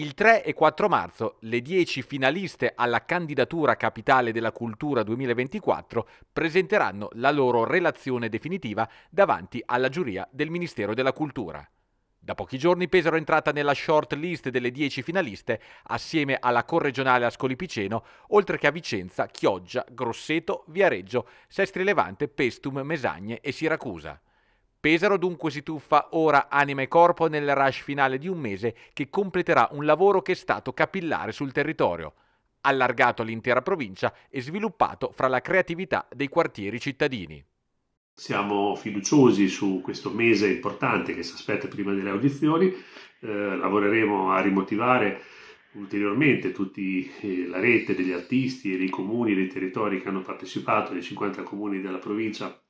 Il 3 e 4 marzo le 10 finaliste alla candidatura Capitale della Cultura 2024 presenteranno la loro relazione definitiva davanti alla giuria del Ministero della Cultura. Da pochi giorni Pesaro è entrata nella short list delle 10 finaliste assieme alla corregionale Ascoli Piceno, oltre che a Vicenza, Chioggia, Grosseto, Viareggio, Sestri Levante, Pestum, Mesagne e Siracusa. Pesaro dunque si tuffa ora anima e corpo nel rush finale di un mese che completerà un lavoro che è stato capillare sul territorio, allargato all'intera provincia e sviluppato fra la creatività dei quartieri cittadini. Siamo fiduciosi su questo mese importante che si aspetta prima delle audizioni, eh, lavoreremo a rimotivare ulteriormente tutta eh, la rete degli artisti e dei comuni, dei territori che hanno partecipato, dei 50 comuni della provincia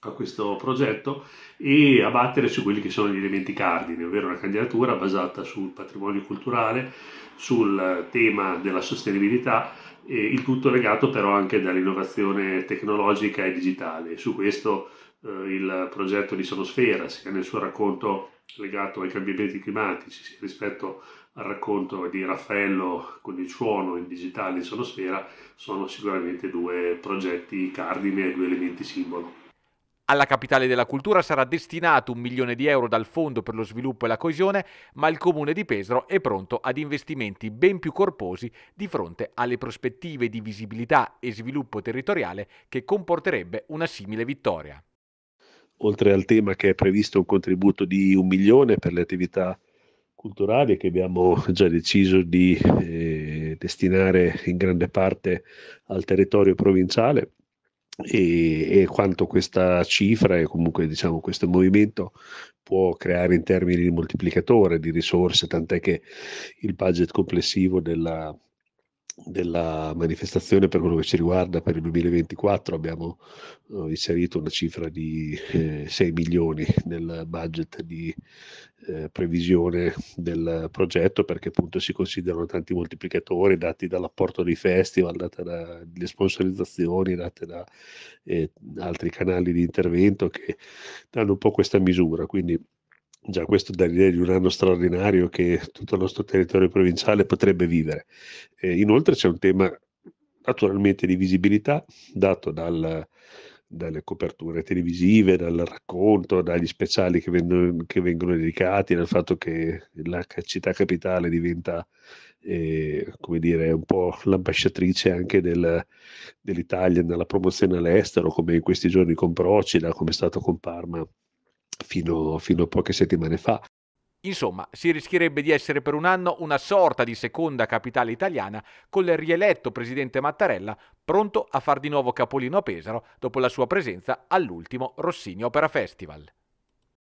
a questo progetto e a battere su quelli che sono gli elementi cardine, ovvero una candidatura basata sul patrimonio culturale, sul tema della sostenibilità, il tutto legato però anche dall'innovazione tecnologica e digitale. Su questo eh, il progetto di Sonosfera, sia nel suo racconto legato ai cambiamenti climatici, sia rispetto al racconto di Raffaello con il suono in digitale in Sonosfera, sono sicuramente due progetti cardine e due elementi simbolo. Alla capitale della cultura sarà destinato un milione di euro dal Fondo per lo sviluppo e la coesione, ma il comune di Pesaro è pronto ad investimenti ben più corposi di fronte alle prospettive di visibilità e sviluppo territoriale che comporterebbe una simile vittoria. Oltre al tema che è previsto un contributo di un milione per le attività culturali che abbiamo già deciso di eh, destinare in grande parte al territorio provinciale, e, e, quanto questa cifra e comunque diciamo questo movimento può creare in termini di moltiplicatore di risorse, tant'è che il budget complessivo della, della manifestazione per quello che ci riguarda per il 2024 abbiamo eh, inserito una cifra di eh, 6 milioni nel budget di eh, previsione del progetto perché appunto si considerano tanti moltiplicatori dati dall'apporto dei festival, date dalle sponsorizzazioni, date da eh, altri canali di intervento che danno un po' questa misura. Quindi Già questo dà l'idea di un anno straordinario che tutto il nostro territorio provinciale potrebbe vivere. Eh, inoltre c'è un tema naturalmente di visibilità dato dal, dalle coperture televisive, dal racconto, dagli speciali che vengono, che vengono dedicati, dal fatto che la città capitale diventa eh, come dire, un po' l'ambasciatrice anche del, dell'Italia nella promozione all'estero, come in questi giorni con Procida, come è stato con Parma fino, fino a poche settimane fa. Insomma, si rischierebbe di essere per un anno una sorta di seconda capitale italiana con il rieletto presidente Mattarella pronto a far di nuovo capolino a Pesaro dopo la sua presenza all'ultimo Rossini Opera Festival.